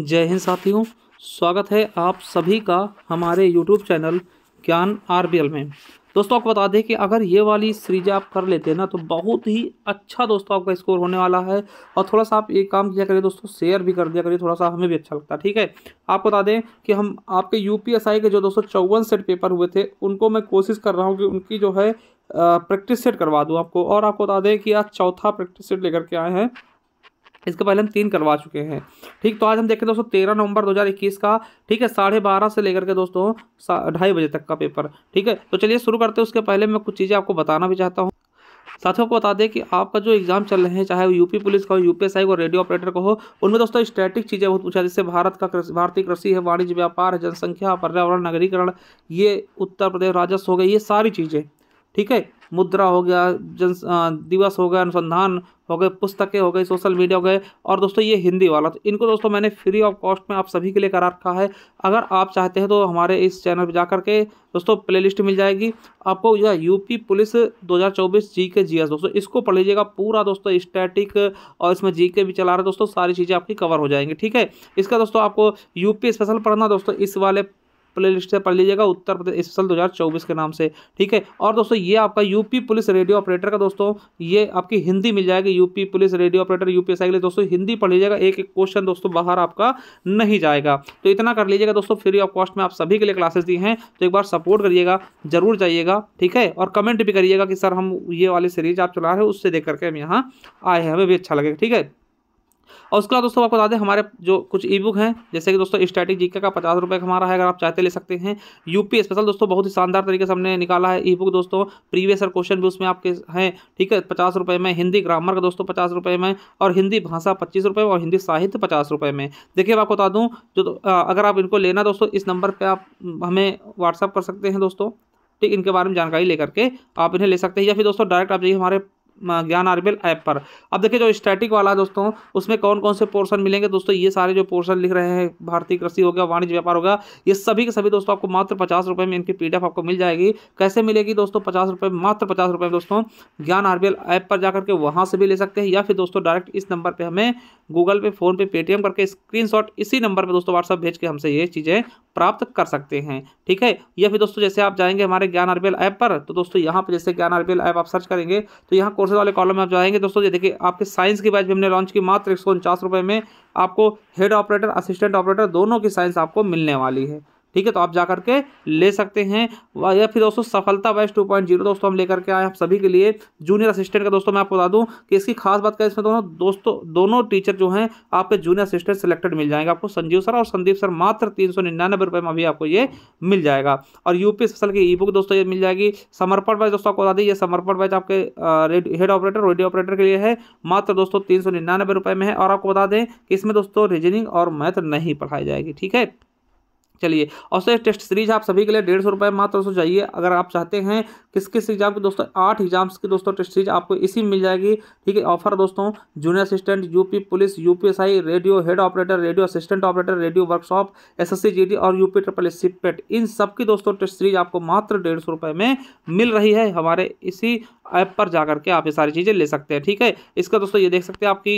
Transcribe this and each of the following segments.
जय हिंद साथियों स्वागत है आप सभी का हमारे यूट्यूब चैनल ज्ञान आर में दोस्तों आपको बता दें कि अगर ये वाली सीरीज आप कर लेते हैं ना तो बहुत ही अच्छा दोस्तों आपका स्कोर होने वाला है और थोड़ा सा आप ये काम किया करिए दोस्तों शेयर भी कर दिया करिए थोड़ा सा हमें भी अच्छा लगता है ठीक है आपको बता दें कि हम आपके यू के जो दोस्तों चौवन सेट पेपर हुए थे उनको मैं कोशिश कर रहा हूँ कि उनकी जो है प्रैक्टिस सेट करवा दूँ आपको और आपको बता दें कि आज चौथा प्रैक्टिस सेट लेकर के आए हैं इसके पहले हम तीन करवा चुके हैं ठीक तो आज हम देखें दोस्तों तेरह नवंबर 2021 का ठीक है साढ़े बारह से लेकर के दोस्तों ढाई बजे तक का पेपर ठीक है तो चलिए शुरू करते हैं उसके पहले मैं कुछ चीज़ें आपको बताना भी चाहता हूँ साथियों को बता दें कि आपका जो एग्जाम चल रहे हैं चाहे वो यूपी पुलिस का हो यूपीएसआई का रेडियो ऑपरेटर का हो उनमें दोस्तों स्टैटिक चीज़ें बहुत पूछा जैसे भारत का भारतीय कृषि है वाणिज्य व्यापार है जनसंख्या पर्यावरण नगरीकरण ये उत्तर प्रदेश राजस्व हो गए ये सारी चीज़ें ठीक है मुद्रा हो गया जन दिवस हो गया अनुसंधान हो गए पुस्तकें हो गई सोशल मीडिया हो गए और दोस्तों ये हिंदी वाला तो इनको दोस्तों मैंने फ्री ऑफ कॉस्ट में आप सभी के लिए करा रखा है अगर आप चाहते हैं तो हमारे इस चैनल पर जा करके दोस्तों प्लेलिस्ट मिल जाएगी आपको यह यूपी पुलिस 2024 जी के जी दोस्तों इसको पढ़ लीजिएगा पूरा दोस्तों स्टैटिक और इसमें जी के भी चला रहे दोस्तों सारी चीज़ें आपकी कवर हो जाएंगी ठीक है इसका दोस्तों आपको यूपी स्पेशल पढ़ना दोस्तों इस वाले प्लेलिस्ट से पढ़ लीजिएगा उत्तर प्रदेश स्पेशल 2024 के नाम से ठीक है और दोस्तों ये आपका यूपी पुलिस रेडियो ऑपरेटर का दोस्तों ये आपकी हिंदी मिल जाएगी UP police radio operator UPSI के लिए दोस्तों हिंदी पढ़ लीजिएगा एक एक क्वेश्चन दोस्तों बाहर आपका नहीं जाएगा तो इतना कर लीजिएगा दोस्तों फ्री ऑफ कॉस्ट में आप सभी के लिए क्लासेस दी हैं तो एक बार सपोर्ट करिएगा जरूर जाइएगा ठीक है और कमेंट भी करिएगा कि सर हम ये वाली सीरीज आप चला रहे हैं उससे देख करके हम यहाँ आए हैं हमें भी अच्छा लगेगा ठीक है और उसके बाद दोस्तों आपको बता दें हमारे जो कुछ ई बुक हैं जैसे कि दोस्तों स्टैटिक जीके का पचास रुपये का हमारा है अगर आप चाहते ले सकते हैं यूपी स्पेशल दोस्तों बहुत ही शानदार तरीके से हमने निकाला है ई बुक दोस्तों प्रीवियस क्वेश्चन भी उसमें आपके हैं ठीक है पचास रुपये में हिंदी ग्रामर का दोस्तों पचास रुपये में और हिंदी भाषा पच्चीस रुपये और हिंदी साहित्य पचास रुपये में देखिए आपको बता दूँ जो अगर आप इनको लेना दोस्तों इस नंबर पर आप हमें व्हाट्सअप कर सकते हैं दोस्तों ठीक इनके बारे में जानकारी लेकर के आप इन्हें ले सकते हैं या फिर दोस्तों डायरेक्ट आप जाइए हमारे ज्ञान आरबीएल ऐप पर अब देखिए जो स्टैटिक वाला दोस्तों उसमें कौन कौन से पोर्शन मिलेंगे दोस्तों ये सारे जो पोर्शन लिख रहे हैं भारतीय कृषि हो गया वाणिज्य व्यापार होगा ये सभी के सभी दोस्तों आपको मात्र पचास रुपये में इनकी पीडीएफ आपको मिल जाएगी कैसे मिलेगी दोस्तों पचास रुपये मात्र पचास रुपये में दोस्तों ज्ञान आरबीएल ऐप पर जाकर के वहाँ से भी ले सकते हैं या फिर दोस्तों डायरेक्ट इस नंबर पर हमें गूगल पे फ़ोनपे पेटीएम करके स्क्रीनशॉट इसी नंबर पर दोस्तों व्हाट्सअप भेज के हमसे ये चीज़ें प्राप्त कर सकते हैं ठीक है या फिर दोस्तों जैसे आप जाएंगे हमारे ज्ञान आरबीएल ऐप पर तो दोस्तों यहाँ पर जैसे ज्ञान आरबीएल ऐप आप सर्च करेंगे तो यहाँ कोर्सेज वाले कॉलम में आप जाएंगे दोस्तों देखिए आपके साइंस की बैच भी हमने लॉन्च की मात्र एक में आपको हेड ऑपरेटर असिस्टेंट ऑपरेटर दोनों की साइंस आपको मिलने वाली है ठीक है तो आप जा करके ले सकते हैं या फिर दोस्तों सफलता वाइज टू पॉइंट जीरो दोस्तों हम लेकर के आए आप सभी के लिए जूनियर असिस्टेंट का दोस्तों मैं आपको बता दूं कि इसकी खास बात करें इसमें दोनों दोस्तों दोनों टीचर जो हैं आपके जूनियर असिस्टेंट सेलेक्टेड मिल जाएंगे आपको संजीव सर और संदीप सर मात्र तीन सौ निन्यानबे रुपये में अभी आपको ये मिल जाएगा और यूपी स्पेशल की ई बुक दोस्तों ये मिल जाएगी समर्पण वाइज दोस्तों आपको बता दें ये समर्पण वाइज आपके हेड ऑपरेटर रेडियो ऑपरेटर के लिए है मात्र दोस्तों तीन सौ निन्यानबे रुपये में है और आपको बता दें कि इसमें दोस्तों रीजनिंग और मैथ नहीं पढ़ाई जाएगी ठीक है चलिए और सर टेस्ट सीरीज आप सभी के लिए डेढ़ सौ रुपये मात्र सौ चाहिए अगर आप चाहते हैं किस किस एग्जाम के दोस्तों आठ एग्जाम्स की दोस्तों टेस्ट सीरीज आपको इसी मिल जाएगी ठीक है ऑफर दोस्तों junior assistant UP police UPSI radio head operator radio assistant operator radio workshop S S और यूपी ट्रिपल एस पेट इन सबकी दोस्तों टेस्ट सीरीज आपको मात्र डेढ़ सौ में मिल रही है हमारे इसी ऐप पर जा करके आप ये सारी चीज़ें ले सकते हैं ठीक है इसका दोस्तों ये देख सकते हैं आपकी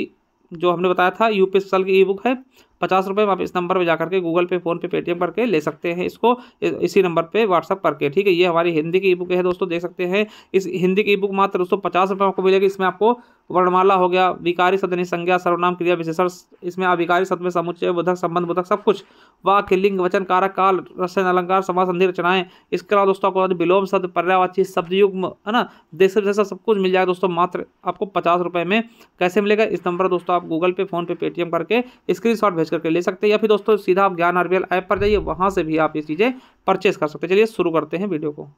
जो हमने बताया था यूपी साल की ई बुक है पचास रुपये आप इस नंबर पर जाकर के गूगल पे फोन पे पेटीएम करके ले सकते हैं इसको इसी नंबर पर व्हाट्सअप करके ठीक है ये हमारी हिंदी की ई बुक है दोस्तों देख सकते हैं इस हिंदी की ई बुक मात्र दोस्तों पचास रुपये आपको मिलेगी इसमें आपको वर्णमाला हो गया विकारी सदनी संज्ञा सर्वनाम क्रिया विशेषण इसमें अविकारी सद समुचय बुधक बोधक संबंध बोधक सब कुछ वाक्य लिंग वचन कारक काल रसन अलंकार समाज संधि रचनाएं इसके अलावा दोस्तों आपको विलोम शब्द पर्यावाची शब्द युग्म है ना देश जैसा सब कुछ मिल जाएगा दोस्तों मात्र आपको पचास रुपये में कैसे मिलेगा इस नंबर दोस्तों आप गूगल पे फोन पे पेटीएम करके स्क्रीन शॉट परचेज करके ले सकते हैं या फिर दोस्तों सीधा आप ज्ञान आरबीएल ऐप पर जाइए वहाँ से भी आप ये चीज़ें परचेज कर सकते हैं चलिए शुरू करते हैं वीडियो को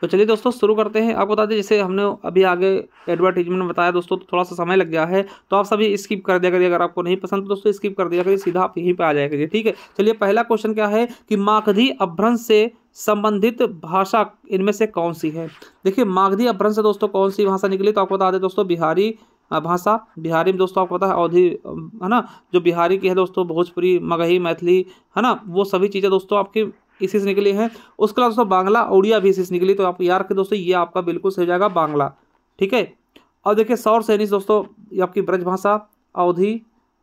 तो चलिए दोस्तों शुरू करते हैं आपको बता दें जैसे हमने अभी आगे एडवर्टीजमेंट बताया दोस्तों तो थोड़ा सा समय लग गया है तो आप सभी स्किप कर दिया करिए अगर आपको नहीं पसंद तो दोस्तों स्किप कर दिया करिए सीधा आप यहीं पर आ जाएगा ठीक है चलिए पहला क्वेश्चन क्या है कि माकधी अभ्रंश से संबंधित भाषा इनमें से कौन सी है देखिए माघधी अभ्रंश से दोस्तों कौन सी भाषा निकली तो आपको बता दें दोस्तों बिहारी भाषा बिहारी में दोस्तों आपको पता है अवधि है ना जो बिहारी की है दोस्तों भोजपुरी मगही मैथिली है ना वो सभी चीज़ें दोस्तों आपकी इसी से निकली हैं उसके अलावा दोस्तों बांग्ला उड़िया भी इसी से निकली तो आप यार के दोस्तों ये आपका बिल्कुल सही जाएगा बांग्ला ठीक है और देखिए सौर सैनी दोस्तों ये आपकी ब्रज भाषा अवधि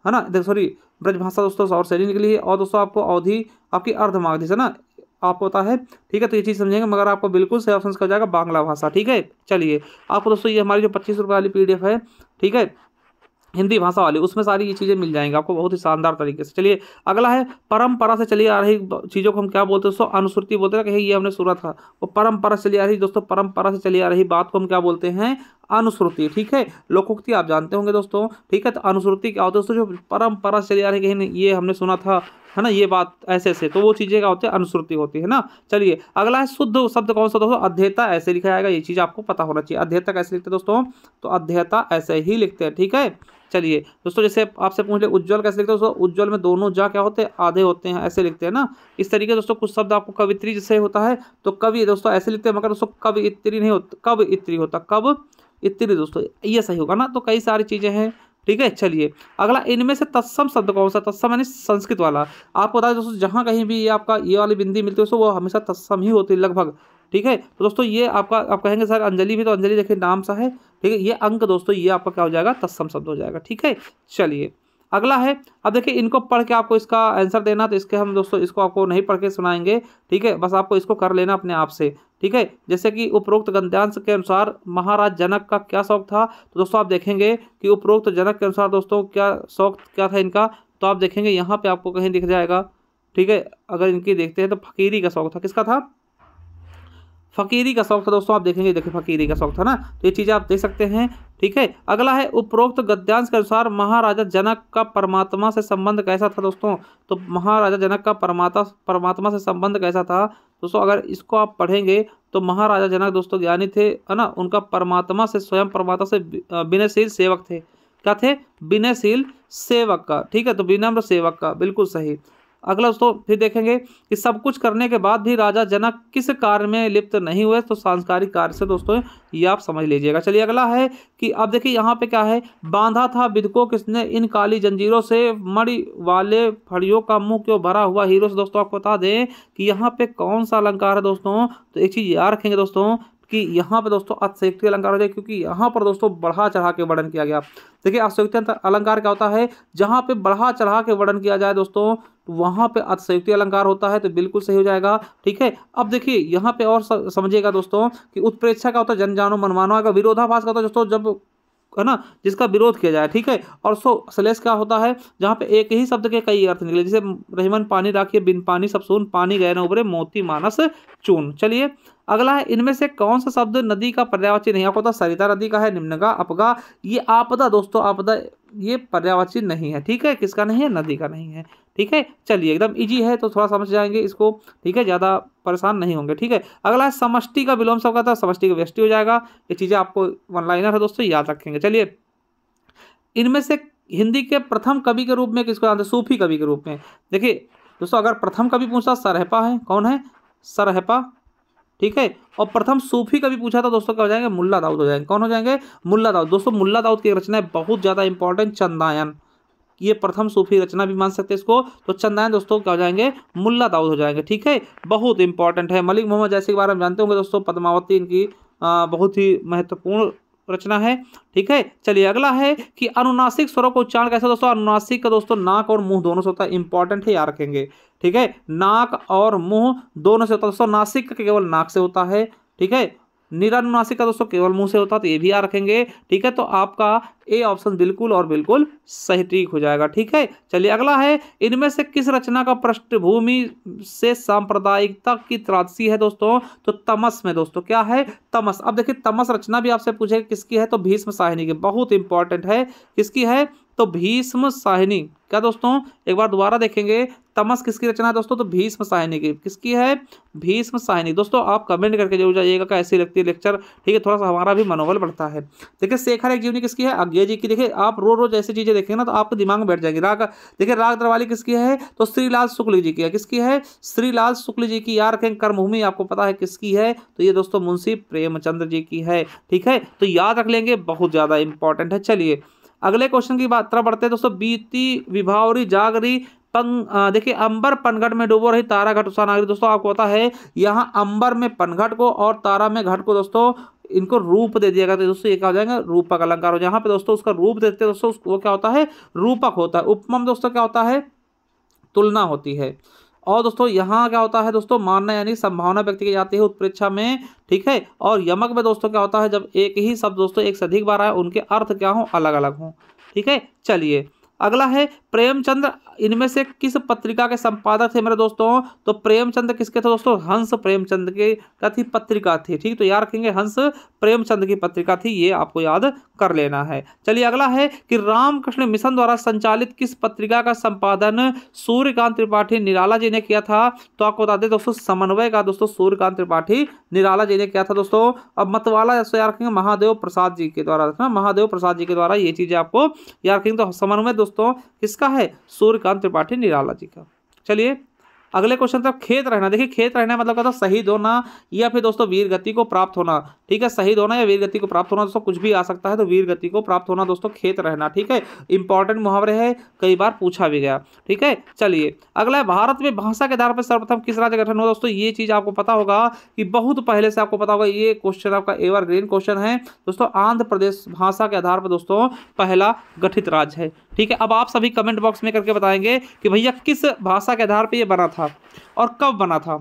है ना देख सॉरी ब्रज भाषा दोस्तों सौर सैनी निकली है और दोस्तों आपको अवधि आपकी अर्धमागधि से ना आप होता है ठीक है तो ये चीज़ समझेंगे मगर आपको बिल्कुल सही ऑप्शन हो जाएगा बांग्ला भाषा ठीक है चलिए आपको दोस्तों ये हमारी जो पच्चीस रुपये वाली पी है ठीक है हिंदी भाषा वाली उसमें सारी ये चीज़ें मिल जाएंगी आपको बहुत ही शानदार तरीके से चलिए अगला है परंपरा से चली आ रही चीज़ों को हम क्या बोलते हैं दोस्तों अनुसूति बोलते हैं कहीं ये हमने सुना था वो परंपरा से चली आ रही दोस्तों परंपरा से चली आ रही बात को हम क्या बोलते हैं अनुश्रुति ठीक है लोकोक्ति आप जानते होंगे दोस्तों ठीक है तो अनुश्रुति क्या होता है दोस्तों जो परंपरा से चली आ रही कहीं ये हमने सुना था है ना ये बात ऐसे ऐसे तो वो चीज़ें क्या होती है अनुश्रुति होती है ना चलिए अगला है शुद्ध शब्द कौन सा दोस्तों अध्ययता ऐसे लिखा जाएगा ये चीज़ आपको पता होना चाहिए अध्ययता कैसे लिखते हैं दोस्तों तो अध्ययता ऐसे ही लिखते हैं ठीक है चलिए दोस्तों जैसे आपसे पूछ ले उज्ज्वल कैसे लिखते हैं दोस्तों उज्ज्वल में दोनों जा क्या होते हैं आधे होते हैं ऐसे लिखते हैं ना इस तरीके से दोस्तों कुछ शब्द आपको कवित्री जैसे होता है तो कवि दोस्तों ऐसे लिखते हैं मगर दोस्तों कवि इत्री नहीं होता कब इत्री होता कब इत्री दोस्तों ये सही होगा ना तो कई सारी चीज़ें हैं ठीक है चलिए अगला इनमें से तत्सम शब्द कौन सा तत्सम यानी संस्कृत वाला आपको बता दें दोस्तों जहाँ कहीं भी ये आपका ये वाली बिंदी मिलती है वो हमेशा तत्सम ही होती है लगभग ठीक है तो दोस्तों ये आपका आप कहेंगे सर अंजलि भी तो अंजलि देखिए नाम सा है ठीक है ये अंक दोस्तों ये आपका क्या हो जाएगा तत्सम शब्द हो जाएगा ठीक है चलिए अगला है अब देखिए इनको पढ़ के आपको इसका आंसर देना तो इसके हम दोस्तों इसको आपको नहीं पढ़ के सुनाएंगे ठीक है बस आपको इसको कर लेना अपने आप से ठीक है जैसे कि उपरोक्त गंध्यांश के अनुसार महाराज जनक का क्या शौक था तो दोस्तों आप देखेंगे कि उपरोक्त जनक के अनुसार दोस्तों क्या शौक क्या था इनका तो आप देखेंगे यहाँ पे आपको कहीं दिख जाएगा ठीक है अगर इनकी देखते हैं तो फकीरी का शौक था किसका था फकीरी का शौक था दोस्तों आप देखेंगे देखिए फकीरी का शौक था ना तो ये चीज़ें आप देख सकते हैं ठीक है अगला है उपरोक्त गद्यांश के अनुसार महाराजा जनक का परमात्मा से संबंध कैसा था दोस्तों तो महाराजा जनक का परमात्मा परमात्मा से संबंध कैसा था दोस्तों अगर इसको आप पढ़ेंगे तो महाराजा जनक दोस्तों ज्ञानी थे है ना उनका परमात्मा से स्वयं परमात्मा से विनयशील सेवक थे क्या थे विनयशील सेवक का ठीक है तो विनम्र सेवक का बिल्कुल सही अगला दोस्तों फिर देखेंगे कि सब कुछ करने के बाद भी राजा जनक किस कार्य में लिप्त नहीं हुए तो सांस्कारिक कार्य से दोस्तों ये आप समझ लीजिएगा चलिए अगला है कि अब देखिए यहाँ पे क्या है बांधा था बिद को किसने इन काली जंजीरों से मड़ी वाले फड़ियों का मुंह क्यों भरा हुआ हीरो से दोस्तों आपको बता दें कि यहाँ पे कौन सा अलंकार है दोस्तों तो एक चीज़ याद रखेंगे दोस्तों कि यहाँ पे दोस्तों अतिशयोक्ति अलंकार हो जाए क्योंकि यहाँ पर दोस्तों बढ़ा चढ़ा के वर्णन किया गया देखिए अतिशयोक्ति अलंकार क्या होता है जहाँ पे बढ़ा चढ़ा के वर्णन किया जाए दोस्तों तो वहाँ पे अर्थसयुक्ति अलंकार होता है तो बिल्कुल सही हो जाएगा ठीक है अब देखिए यहाँ पे और समझिएगा दोस्तों कि उत्प्रेक्षा का होता है जनजानो मनमानो का विरोधाभास का होता है दोस्तों जब है ना जिसका विरोध किया जाए ठीक है और सो सलेस क्या होता है जहाँ पे एक ही शब्द के कई अर्थ निकले जैसे रहीमन पानी राखिए बिन पानी सब सुन पानी गए न उभरे मोती मानस चून चलिए अगला है इनमें से कौन सा शब्द नदी का पर्यावाची नहीं आपको पता तो सरिता नदी का है निम्नगा अपगा ये आपदा दोस्तों आपदा ये पर्यावाची नहीं है ठीक है किसका नहीं है नदी का नहीं है ठीक है चलिए एकदम इजी है तो थोड़ा समझ जाएंगे इसको ठीक है ज़्यादा परेशान नहीं होंगे ठीक है अगला है समष्टि का विलोम सब का था समष्टि का व्यष्टि हो जाएगा ये चीज़ें आपको वन लाइनर है दोस्तों याद रखेंगे चलिए इनमें से हिंदी के प्रथम कवि के रूप में किसको जानते हैं सूफी कवि के रूप में देखिए दोस्तों अगर प्रथम कवि पूछता सरहपा है कौन है सरहपा ठीक है और प्रथम सूफी का भी पूछा था दोस्तों क्या हो जाएंगे मुल्ला दाऊद हो जाएंगे कौन हो जाएंगे मुल्ला दाऊद दोस्तों मुल्ला दाऊद की रचना है बहुत ज़्यादा इंपॉर्टेंट चंदायन ये प्रथम सूफी रचना भी मान सकते हैं इसको तो चंदायन दोस्तों क्या हो जाएंगे मुल्ला दाऊद हो जाएंगे ठीक है बहुत इंपॉर्टेंट है मलिक मोहम्मद जैसे के बारे में जानते होंगे दोस्तों पदमावती इनकी बहुत ही महत्वपूर्ण रचना है ठीक है चलिए अगला है कि अनुनासिक स्वरों को उच्चारण कैसे दोस्तों अनुनासिक का दोस्तों नाक और मुंह दोनों से होता है इंपॉर्टेंट है याद रखेंगे ठीक है नाक और मुंह दोनों से होता है दोस्तों नासिक का केवल नाक से होता है ठीक है निरानुनासिक का दोस्तों केवल मुंह से होता तो ये भी आ रखेंगे ठीक है तो आपका ए ऑप्शन बिल्कुल और बिल्कुल सही ठीक हो जाएगा ठीक है चलिए अगला है इनमें से किस रचना का पृष्ठभूमि से सांप्रदायिकता की त्रासी है दोस्तों तो तमस में दोस्तों क्या है तमस अब देखिए तमस रचना भी आपसे पूछे किसकी है तो भीष्म साहिनी की बहुत इंपॉर्टेंट है किसकी है तो भीष्म साहिनी क्या दोस्तों एक बार दोबारा देखेंगे तमस किसकी रचना है दोस्तों तो भीष्म साहिनी की किसकी है भीष्म साहिनी दोस्तों आप कमेंट करके जरूर जाइएगा कैसी लगती है लेक्चर ठीक है थोड़ा सा हमारा भी मनोबल बढ़ता है देखिए शेखर एक जीवनी किसकी है अज्ञा जी की देखिए आप रोज रोज ऐसी चीज़ें देखेंगे ना तो आपके दिमाग में बैठ जाएंगे राग देखिए राग दरवाली किसकी है तो श्रीलाल शुक्ल जी की किसकी है श्रीलाल शुक्ल जी की यार कहें कर्मभूमि आपको पता है किसकी है तो ये दोस्तों मुंशी प्रेमचंद्र जी की है ठीक है तो याद रख लेंगे बहुत ज़्यादा इंपॉर्टेंट है चलिए अगले क्वेश्चन की बात तरफ बढ़ते हैं दोस्तों बीती विभावरी जागरी पंग देखिए अंबर पनघट में डूबो रही तारा घट उषा नागरी दोस्तों आपको पता है यहाँ अंबर में पनघट को और तारा में घट को दोस्तों इनको रूप दे दिया जाता है दोस्तों ये क्या हो जाएगा रूपक अलंकार हो यहाँ पे दोस्तों उसका रूप देते हैं दोस्तों वो क्या होता है रूपक होता है उपमम दोस्तों क्या होता है तुलना होती है और दोस्तों यहाँ क्या होता है दोस्तों मानना यानी संभावना व्यक्ति की जाती है उत्प्रेक्षा में ठीक है और यमक में दोस्तों क्या होता है जब एक ही शब्द दोस्तों एक से अधिक बार आए उनके अर्थ क्या हों अलग अलग हों ठीक है चलिए अगला है प्रेमचंद इनमें से किस पत्रिका के संपादक थे मेरे दोस्तों तो प्रेमचंद किसके थे दोस्तों हंस प्रेमचंद के क्या थी पत्रिका थी ठीक तो याद रखेंगे हंस प्रेमचंद की पत्रिका थी ये आपको याद कर लेना है चलिए अगला है कि रामकृष्ण मिशन द्वारा संचालित किस पत्रिका का संपादन सूर्यकांत त्रिपाठी निराला जी ने किया था तो आपको बता दें दोस्तों समन्वय का दोस्तों सूर्यकांत त्रिपाठी निराला जी ने किया था दोस्तों अब मतवाला जैसे याद रखेंगे महादेव प्रसाद जी के द्वारा महादेव प्रसाद जी के द्वारा ये चीज़ें आपको याद रखेंगे तो समन्वय दोस्तों दोस्तों किसका है सूर्यकांत त्रिपाठी निराला जी का चलिए अगले क्वेश्चन तरफ तो खेत रहना देखिए खेत रहना मतलब कहता शहीद होना या फिर दोस्तों वीर गति को प्राप्त होना ठीक है शहीद होना या वीर गति को प्राप्त होना दोस्तों कुछ भी आ सकता है तो वीर गति को प्राप्त होना दोस्तों खेत रहना ठीक है इंपॉर्टेंट मुहावरे है कई बार पूछा भी गया ठीक है चलिए अगला है भारत में भाषा के आधार पर सर्वप्रथम किस राज्य गठन हुआ दोस्तों ये चीज़ आपको पता होगा कि बहुत पहले से आपको पता होगा ये क्वेश्चन आपका एवर ग्रीन क्वेश्चन है दोस्तों आंध्र प्रदेश भाषा के आधार पर दोस्तों पहला गठित राज्य है ठीक है अब आप सभी कमेंट बॉक्स में करके बताएंगे कि भैया किस भाषा के आधार पर यह बना था था और कब बना था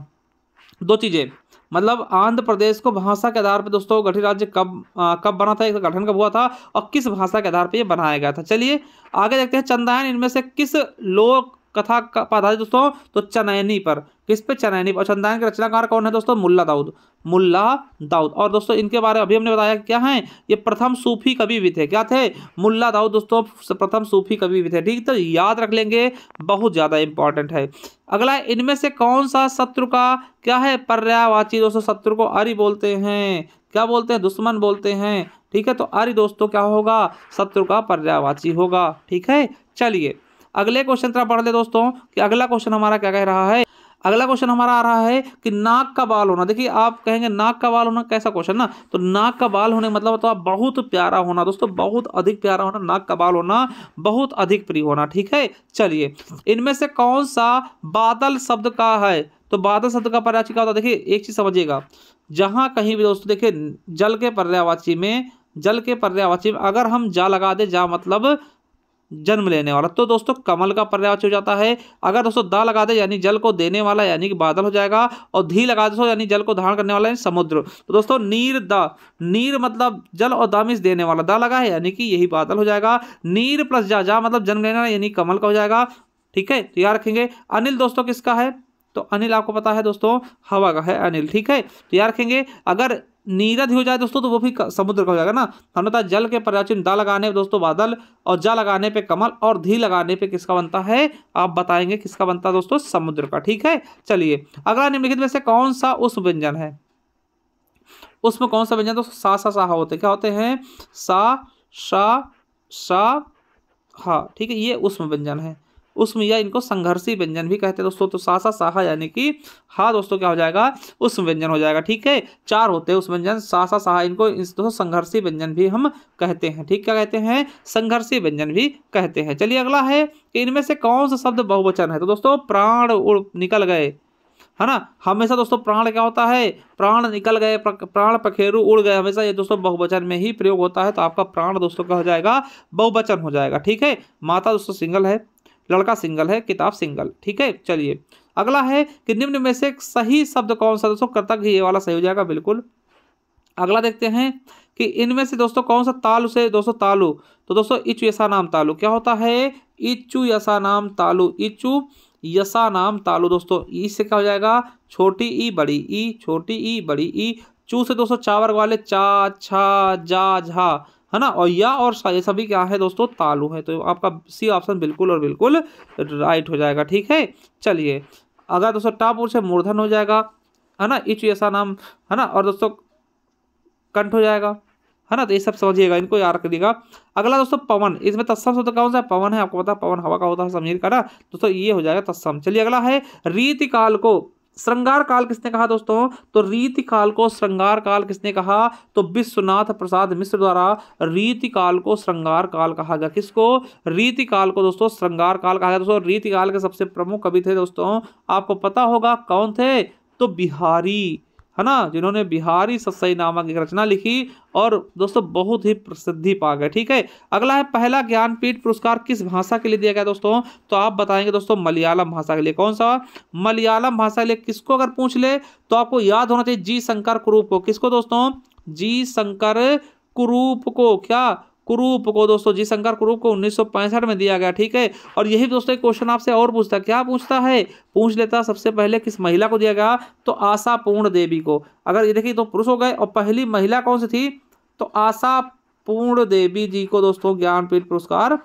दो चीज़ें मतलब आंध्र प्रदेश को भाषा के आधार पर दोस्तों गठित राज्य कब आ, कब बना था एक तो गठन कब हुआ था और किस भाषा के आधार पर यह बनाया गया था चलिए आगे देखते हैं चंदायन इनमें से किस लोक कथा का है दोस्तों तो चनैनी पर किस पे चनैनी पर चंदायन के रचनाकार कौन है दोस्तों मुल्ला दाऊद मुल्ला दाऊद और दोस्तों इनके बारे में अभी हमने बताया क्या है ये प्रथम सूफी कवि भी थे क्या थे मुल्ला दाऊद दोस्तों प्रथम सूफी कवि भी थे ठीक तो याद रख लेंगे बहुत ज़्यादा इंपॉर्टेंट है अगला इनमें से कौन सा शत्रु का क्या है पर्यावाची दोस्तों शत्रु को अरि बोलते हैं क्या बोलते हैं दुश्मन बोलते हैं ठीक है तो आर्य दोस्तों क्या होगा शत्रु का पर्यावाची होगा ठीक है चलिए अगले क्वेश्चन तरह पढ़ ले दोस्तों कि अगला क्वेश्चन हमारा क्या कह रहा है अगला क्वेश्चन हमारा आ रहा है कि नाक का बाल होना देखिए आप कहेंगे नाक का बाल होना कैसा क्वेश्चन ना तो नाक का बाल होने मतलब तो आप बहुत प्यारा होना दोस्तों बहुत अधिक प्यारा होना नाक का बाल होना बहुत अधिक प्रिय होना ठीक है चलिए इनमें से कौन सा बादल शब्द का है तो बादल शब्द का पर्यायवाची क्या होता है देखिए एक चीज समझिएगा जहाँ कहीं भी दोस्तों देखिए जल के पर्यायवाची में जल के पर्यायवाची में अगर हम जा लगा दे जा मतलब जन्म लेने वाला तो दोस्तों कमल का पर्यावाच हो जाता है अगर दोस्तों द लगा दे यानी जल को देने वाला यानी कि बादल हो जाएगा और धी लगा दे यानी जल को धारण करने वाला यानी समुद्र तो दोस्तों नीर द नीर मतलब जल और दामिस देने वाला द लगा है यानी कि यही बादल हो जाएगा नीर प्लस जा, जा मतलब जन्म लेने वाला यानी कमल का हो जाएगा ठीक है तो याद रखेंगे अनिल दोस्तों किसका है तो अनिल आपको पता है दोस्तों हवा का है अनिल ठीक है तो याद रखेंगे अगर नीरद हो जाए दोस्तों तो वो भी समुद्र का हो जाएगा ना हमने बताया जल के प्राचीन दा लगाने पे दोस्तों बादल और जा लगाने पे कमल और धी लगाने पे किसका बनता है आप बताएंगे किसका बनता है दोस्तों समुद्र का ठीक है चलिए अगला निम्नलिखित में से कौन सा उस व्यंजन है उसमें कौन सा व्यंजन दोस्तों सा सा सा हाँ होते क्या होते हैं सा सा सा हा ठीक है ये उष्म व्यंजन है उसमें या इनको संघर्षी व्यंजन भी कहते हैं दोस्तों तो सासा साहा यानी कि हा दोस्तों क्या हो जाएगा उस व्यंजन हो जाएगा ठीक है चार होते हैं उस व्यंजन सासा साहा इनको दोस्तों संघर्षी व्यंजन भी हम कहते हैं ठीक क्या कहते हैं संघर्षी व्यंजन भी कहते हैं चलिए अगला है कि इनमें से कौन सा शब्द बहुवचन है तो दोस्तों प्राण उड़ निकल गए है ना हमेशा दोस्तों प्राण क्या होता है प्राण निकल गए प्राण पखेरु उड़ गए हमेशा ये दोस्तों बहुवचन में ही प्रयोग होता है तो आपका प्राण दोस्तों क्या हो जाएगा बहुवचन हो जाएगा ठीक है माता दोस्तों सिंगल है लड़का सिंगल है किताब सिंगल ठीक है चलिए अगला है कि निम्न में से सही शब्द कौन सा दोस्तों कृतज्ञ ये वाला सही हो जाएगा बिल्कुल अगला देखते हैं कि इनमें से दोस्तों कौन सा तालु से दोस्तों तालु तो दोस्तों इचु यसा नाम तालु क्या होता है इचु यसा नाम तालु इचु यसा नाम तालु दोस्तों ई से क्या हो जाएगा छोटी ई बड़ी ई छोटी ई बड़ी ई चू से दोस्तों चावर वाले चा छा जा झा है ना और या और ये सभी क्या है दोस्तों तालु है तो आपका सी ऑप्शन बिल्कुल और बिल्कुल राइट हो जाएगा ठीक है चलिए अगर दोस्तों टाप से मूर्धन हो जाएगा है ना इच ऐसा नाम है ना और दोस्तों कंठ हो जाएगा है ना तो ये सब समझिएगा इनको याद रखिएगा अगला दोस्तों पवन इसमें तत्सम शब्द कौन सा है पवन है आपको पता है पवन हवा का होता है समीर का ना दोस्तों ये हो जाएगा तत्सम चलिए अगला है रीतिकाल को श्रृंगार काल किसने कहा दोस्तों तो रीति काल को श्रृंगार काल किसने कहा तो विश्वनाथ प्रसाद मिश्र द्वारा रीति काल को श्रृंगार काल कहा गया किसको रीति काल को दोस्तों श्रृंगार काल कहा गया दोस्तों रीति काल के सबसे प्रमुख कवि थे दोस्तों आपको पता होगा कौन थे तो बिहारी है ना जिन्होंने बिहारी ससई नामक एक रचना लिखी और दोस्तों बहुत ही प्रसिद्धि पा गए ठीक है अगला है पहला ज्ञानपीठ पुरस्कार किस भाषा के लिए दिया गया दोस्तों तो आप बताएंगे दोस्तों मलयालम भाषा के लिए कौन सा मलयालम भाषा के लिए किसको अगर पूछ ले तो आपको याद होना चाहिए जी शंकर कुरूप को किसको दोस्तों जी शंकर कुरूप को क्या कुरूप को दोस्तों जी शंकर कुरूप को उन्नीस में दिया गया ठीक है और यही दोस्तों एक क्वेश्चन आपसे और पूछता क्या पूछता है पूछ लेता सबसे पहले किस महिला को दिया गया तो आशा पूर्ण देवी को अगर ये देखिए तो पुरुष हो गए और पहली महिला कौन सी थी तो आशा पूर्ण देवी जी को दोस्तों ज्ञानपीठ पुरस्कार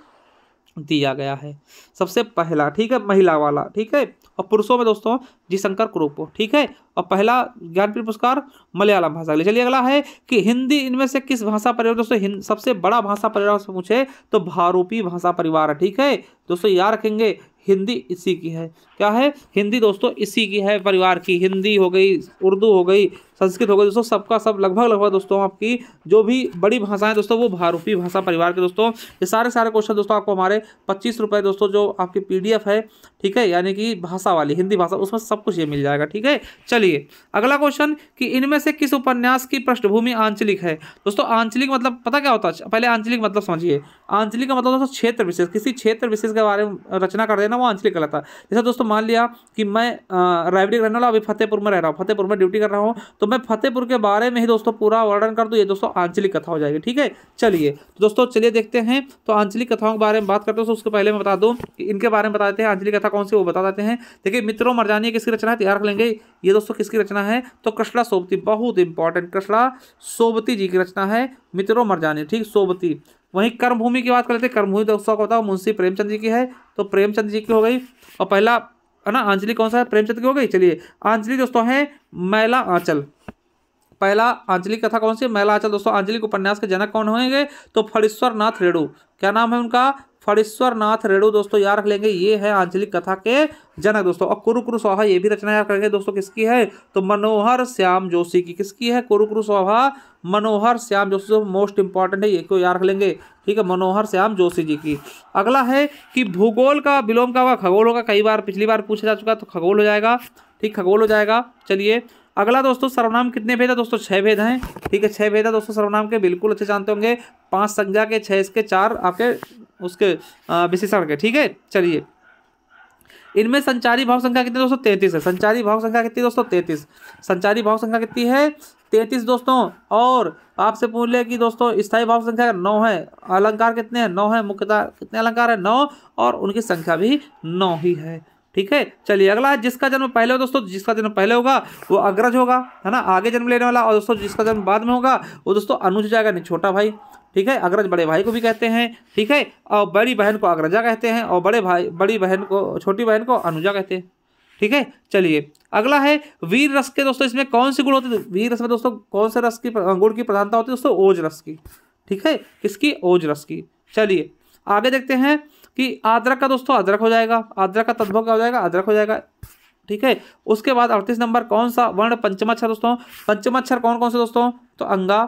दिया गया है सबसे पहला ठीक है महिला वाला ठीक है और पुरुषों में दोस्तों जी शंकर क्रोपो ठीक है और पहला ज्ञानपीठ पुरस्कार मलयालम भाषा के लिए चलिए अगला है कि हिंदी इनमें से किस भाषा परिवार दोस्तों सबसे बड़ा भाषा परिवार से पूछे तो भारूपी भाषा परिवार है ठीक है दोस्तों याद रखेंगे हिंदी इसी की है क्या है हिंदी दोस्तों इसी की है परिवार की हिंदी हो गई उर्दू हो गई संस्कृत हो गई दोस्तों सबका सब लगभग लगभग दोस्तों आपकी जो भी बड़ी भाषाएं दोस्तों वो भारूपी भाषा परिवार के दोस्तों ये सारे सारे क्वेश्चन दोस्तों आपको हमारे पच्चीस रुपये दोस्तों जो आपकी पीडीएफ है ठीक है यानी कि भाषा वाली हिंदी भाषा उसमें सब कुछ ये मिल जाएगा ठीक है चलिए अगला क्वेश्चन कि इनमें से किस उपन्यास की पृष्ठभूमि आंचलिक है दोस्तों आंचलिक मतलब पता क्या होता है पहले आंचलिक मतलब समझिए आंचलिक का मतलब दोस्तों क्षेत्र विशेष किसी क्षेत्र विशेष के बारे में रचना कर देना वो आंचलिक कहलाता है जैसे दोस्तों मान लिया कि मैं रायबरी रहने वाला अभी फतेहपुर में रह रहा हूँ फतेहपुर में ड्यूटी कर रहा हूँ तो मैं फतेहपुर के बारे में ही दोस्तों पूरा वर्णन कर दूँ ये दोस्तों आंचलिक कथा हो जाएगी ठीक है चलिए तो दोस्तों चलिए देखते हैं तो आंचलिक कथाओं के बारे में बात करते हैं उसके पहले मैं बता दूँ कि इनके बारे में बताते हैं आंचलिक कथा कौन सी वो बता देते हैं देखिए मित्रों मरजानी किसकी रचना है तैयार कर लेंगे ये दोस्तों किसकी रचना है तो कृष्णा सोबती बहुत इंपॉर्टेंट कृष्णा सोबती जी की रचना है मित्रों मरजानी ठीक सोबती वहीं कर्मभूमि की बात कर लेते हैं कर्मभूमि दोस्तों को बताओ मुंशी प्रेमचंद जी की है तो प्रेमचंद जी की हो गई और पहला है ना अंजलि कौन सा है प्रेमचंद की हो गई चलिए अंजलि दोस्तों है मैला आंचल पहला अंजलि कथा कौन सी है मैला आंचल दोस्तों अंजलि उपन्यास के जनक कौन होंगे तो फलेश्वर नाथ रेणु क्या नाम है उनका फड़ेश्वर नाथ रेणु दोस्तों याद रख लेंगे ये है आंचलिक कथा के जनक दोस्तों और कुरुकुरु स्वाभा ये भी रचना याद करेंगे दोस्तों किसकी है तो मनोहर श्याम जोशी की किसकी है कुरुकुरु स्वाभा मनोहर श्याम जोशी जो मोस्ट इंपॉर्टेंट है ये को याद रख लेंगे ठीक है मनोहर श्याम जोशी जी की अगला है कि भूगोल का विलोम का हुआ खगोल होगा कई बार पिछली बार पूछा जा चुका तो खगोल हो जाएगा ठीक खगोल हो जाएगा चलिए अगला दोस्तों सर्वनाम कितने भेद है दोस्तों छः भेद हैं ठीक है छः भेद है दोस्तों सर्वनाम के बिल्कुल अच्छे जानते होंगे पांच संज्ञा के छः इसके चार आपके उसके विशेषण के ठीक है चलिए इनमें संचारी भाव संख्या कितनी दोस्तों तैंतीस है संचारी भाव संख्या कितनी दोस्तों तैंतीस संचारी भाव संख्या कितनी है तैंतीस दोस्तों और आपसे पूछ ले कि दोस्तों स्थायी भाव संख्या नौ है अलंकार कितने हैं नौ है मुख्यतः कितने अलंकार है नौ और उनकी संख्या भी नौ ही है ठीक है चलिए अगला जिसका जन्म पहले हो दोस्तों जिसका जन्म पहले होगा वो अग्रज होगा है ना आगे जन्म लेने वाला और दोस्तों जिसका जन्म बाद में होगा वो दोस्तों अनुज जाएगा नहीं छोटा भाई ठीक है अग्रज बड़े भाई को भी कहते हैं ठीक है और बड़ी बहन को अग्रजा कहते हैं और बड़े भाई बड़ी बहन को छोटी बहन को अनुजा कहते हैं ठीक है चलिए अगला है वीर रस के दोस्तों इसमें कौन से गुण होते हैं वीर रस में दोस्तों कौन से रस की गुण की प्रधानता होती है दोस्तों ओज रस की ठीक है किसकी ओज रस की चलिए आगे देखते हैं कि आदरक का दोस्तों अदरक हो जाएगा आदरक का तद्भव क्या हो जाएगा अदरक हो जाएगा ठीक है उसके बाद अड़तीस नंबर कौन सा वर्ण पंचमाक्षर दोस्तों पंचमाक्षर कौन कौन से दोस्तों तो अंगा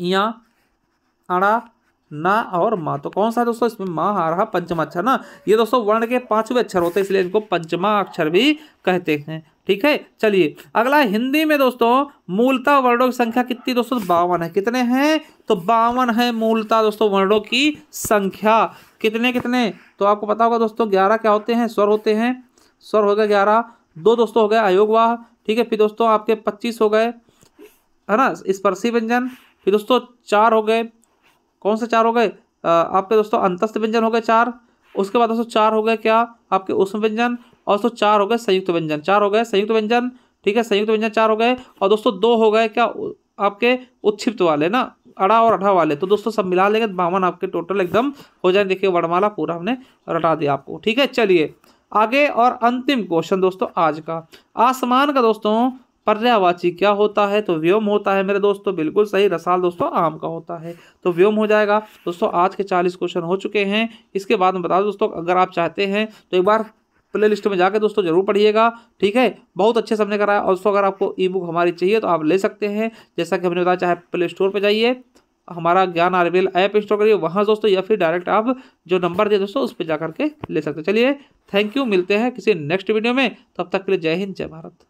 या अणा ना और माँ तो कौन सा है दोस्तों इसमें माँ आ रहा पंचमा अक्षर ना ये दोस्तों वर्ण के पांचवें अक्षर होते हैं इसलिए इनको पंचमा अक्षर भी कहते हैं ठीक है चलिए अगला हिंदी में दोस्तों मूलता वर्णों की संख्या कितनी दोस्तों बावन है कितने हैं तो बावन है मूलता दोस्तों वर्णों की संख्या कितने कितने तो आपको पता होगा दोस्तों ग्यारह क्या होते हैं स्वर होते हैं स्वर हो गया ग्यारह दो दोस्तों हो गए अयोगवाह ठीक है फिर दोस्तों आपके पच्चीस हो गए है ना स्पर्शी व्यंजन फिर दोस्तों चार हो गए कौन से चार हो गए आपके दोस्तों अंतस्थ व्यंजन हो गए चार उसके बाद दोस्तों चार हो गए क्या आपके उष्ण व्यंजन और दोस्तों चार हो गए संयुक्त व्यंजन चार हो गए संयुक्त व्यंजन ठीक है संयुक्त व्यंजन चार हो गए और दोस्तों दो हो गए क्या आपके उत्क्षिप्त वाले ना अड़ा और अढ़ा वाले तो दोस्तों सब मिला लेंगे बावन आपके टोटल एकदम हो जाए देखिए वर्णमाला पूरा हमने रटा दिया आपको ठीक है चलिए आगे और अंतिम क्वेश्चन दोस्तों आज का आसमान का दोस्तों पर्यावाची क्या होता है तो व्योम होता है मेरे दोस्तों बिल्कुल सही रसाल दोस्तों आम का होता है तो व्योम हो जाएगा दोस्तों आज के चालीस क्वेश्चन हो चुके हैं इसके बाद में बता दोस्तों अगर आप चाहते हैं तो एक बार प्ले लिस्ट में जाकर दोस्तों जरूर पढ़िएगा ठीक है बहुत अच्छे से हमने कराया और दोस्तों अगर आपको ई बुक हमारी चाहिए तो आप ले सकते हैं जैसा कि हमने बताया चाहे प्ले स्टोर पर जाइए हमारा ज्ञान आरबीएल ऐप इंस्टॉल करिए वहाँ दोस्तों या फिर डायरेक्ट आप जो नंबर दिए दोस्तों उस पर जा करके ले सकते हैं चलिए थैंक यू मिलते हैं किसी नेक्स्ट वीडियो में तब तक के लिए जय हिंद जय भारत